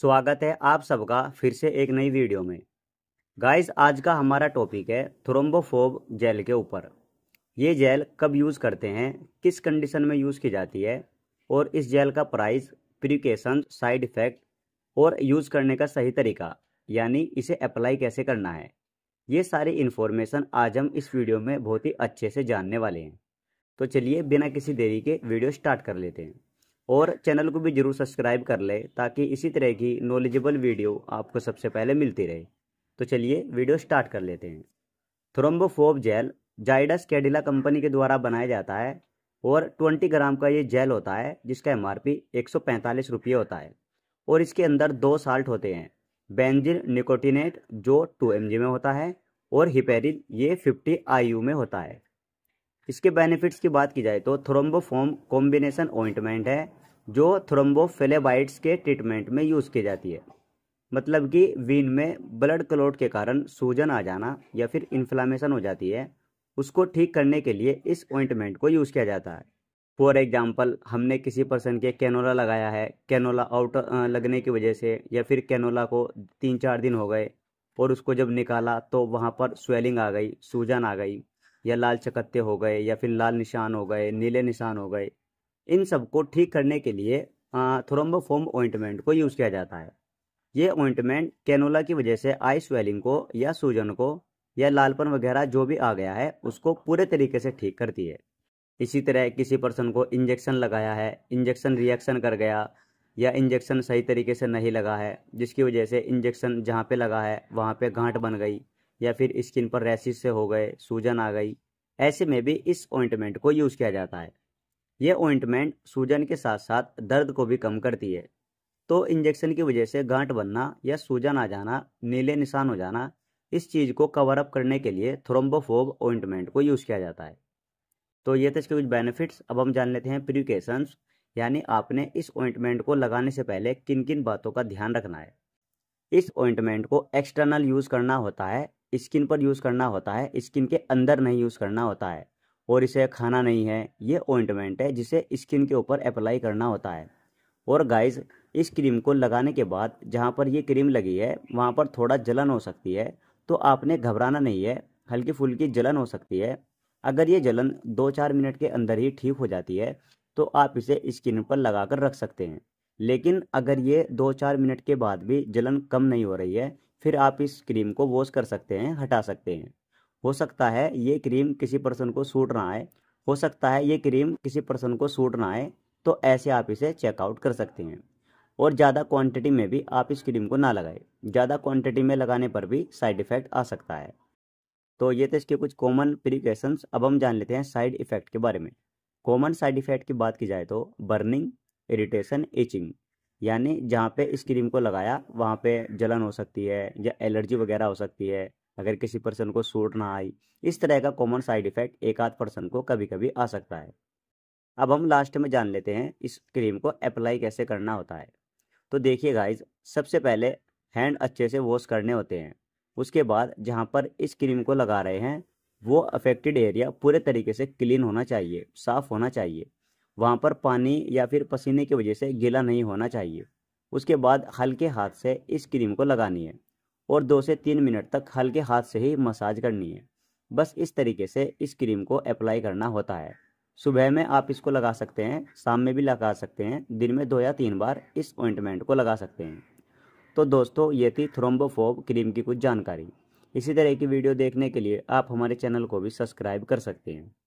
स्वागत है आप सबका फिर से एक नई वीडियो में गाइस आज का हमारा टॉपिक है थ्रोम्बोफोब जेल के ऊपर ये जेल कब यूज़ करते हैं किस कंडीशन में यूज़ की जाती है और इस जेल का प्राइस प्रिकेशन साइड इफ़ेक्ट और यूज़ करने का सही तरीका यानी इसे अप्लाई कैसे करना है ये सारी इन्फॉर्मेशन आज हम इस वीडियो में बहुत ही अच्छे से जानने वाले हैं तो चलिए बिना किसी देरी के वीडियो स्टार्ट कर लेते हैं और चैनल को भी ज़रूर सब्सक्राइब कर ले ताकि इसी तरह की नॉलेजेबल वीडियो आपको सबसे पहले मिलती रहे तो चलिए वीडियो स्टार्ट कर लेते हैं thrombophob gel Zydus Cadila company के द्वारा बनाया जाता है और 20 ग्राम का ये जेल होता है जिसका एम आर पी रुपये होता है और इसके अंदर दो साल्ट होते हैं बेंजिल निकोटिनेट जो 2 एम में होता है और हिपेरिन ये 50 आई में होता है इसके बेनिफिट्स की बात की जाए तो थ्रोम्बोफोम कॉम्बिनेशन ऑइंटमेंट है जो थ्रोम्बोफेलेबाइट्स के ट्रीटमेंट में यूज़ की जाती है मतलब कि वीन में ब्लड क्लोट के कारण सूजन आ जाना या फिर इन्फ्लामेशन हो जाती है उसको ठीक करने के लिए इस ऑइंटमेंट को यूज़ किया जाता है फॉर एग्जाम्पल हमने किसी पर्सन के कैनोला लगाया है कैनोला आउट लगने की वजह से या फिर कैनोला को तीन चार दिन हो गए और उसको जब निकाला तो वहाँ पर स्वेलिंग आ गई सूजन आ गई या लाल चकत्ते हो गए या फिर लाल निशान हो गए नीले निशान हो गए इन सबको ठीक करने के लिए थ्रोम्बोफोम ऑइंटमेंट को यूज़ किया जाता है ये ऑइंटमेंट कैनोला की वजह से आई स्वेलिंग को या सूजन को या लालपन वगैरह जो भी आ गया है उसको पूरे तरीके से ठीक करती है इसी तरह किसी पर्सन को इंजेक्शन लगाया है इंजेक्शन रिएक्शन कर गया या इंजेक्शन सही तरीके से नहीं लगा है जिसकी वजह से इंजेक्शन जहाँ पे लगा है वहाँ पे गांठ बन गई या फिर स्किन पर रैसिस से हो गए सूजन आ गई ऐसे में भी इस ऑइंटमेंट को यूज़ किया जाता है यह ऑइंटमेंट सूजन के साथ साथ दर्द को भी कम करती है तो इंजेक्शन की वजह से गांठ बनना या सूजन आ जाना नीले निशान हो जाना इस चीज़ को कवर अप करने के लिए थ्रोम्बोफोब ओइंटमेंट को यूज़ किया जाता है तो ये थे इसके कुछ बेनिफिट्स अब हम जान लेते हैं प्रिकेशंस यानी आपने इस ऑइंटमेंट को लगाने से पहले किन किन बातों का ध्यान रखना है इस ऑइंटमेंट को एक्सटर्नल यूज़ करना होता है स्किन पर यूज़ करना होता है स्किन के अंदर नहीं यूज़ करना होता है और इसे खाना नहीं है ये ऑइंटमेंट है जिसे स्किन के ऊपर अप्लाई करना होता है और गाइस इस क्रीम को लगाने के बाद जहाँ पर ये क्रीम लगी है वहाँ पर थोड़ा जलन हो सकती है तो आपने घबराना नहीं है हल्की फुल्की जलन हो सकती है अगर ये जलन दो चार मिनट के अंदर ही ठीक हो जाती है तो आप इसे स्किन पर लगा कर रख सकते हैं लेकिन अगर ये दो चार मिनट के बाद भी जलन कम नहीं हो रही है फिर आप इस क्रीम को वॉश कर सकते हैं हटा सकते हैं हो सकता है ये क्रीम किसी पर्सन को सूट ना आए हो सकता है ये क्रीम किसी पर्सन को सूट ना आए तो ऐसे आप इसे चेकआउट कर सकते हैं और ज़्यादा क्वांटिटी में भी आप इस क्रीम को ना लगाएं ज़्यादा क्वांटिटी में लगाने पर भी साइड इफ़ेक्ट आ सकता है तो ये थे इसके कुछ कॉमन प्रिकॉशंस अब हम जान लेते हैं साइड इफ़ेक्ट के बारे में कॉमन साइड इफ़ेक्ट की बात की जाए तो बर्निंग इरिटेशन इचिंग यानी जहाँ पे इस क्रीम को लगाया वहाँ पे जलन हो सकती है या एलर्जी वगैरह हो सकती है अगर किसी पर्सन को सूट ना आई इस तरह का कॉमन साइड इफेक्ट एक आध पर्सन को कभी कभी आ सकता है अब हम लास्ट में जान लेते हैं इस क्रीम को अप्लाई कैसे करना होता है तो देखिए गाइज सबसे पहले हैंड अच्छे से वॉश करने होते हैं उसके बाद जहाँ पर इस क्रीम को लगा रहे हैं वो अफेक्टेड एरिया पूरे तरीके से क्लीन होना चाहिए साफ होना चाहिए वहाँ पर पानी या फिर पसीने की वजह से गीला नहीं होना चाहिए उसके बाद हल्के हाथ से इस क्रीम को लगानी है और दो से तीन मिनट तक हल्के हाथ से ही मसाज करनी है बस इस तरीके से इस क्रीम को अप्लाई करना होता है सुबह में आप इसको लगा सकते हैं शाम में भी लगा सकते हैं दिन में दो या तीन बार इस ऑइंटमेंट को लगा सकते हैं तो दोस्तों ये थी थ्रोम्बोफोब क्रीम की कुछ जानकारी इसी तरह की वीडियो देखने के लिए आप हमारे चैनल को भी सब्सक्राइब कर सकते हैं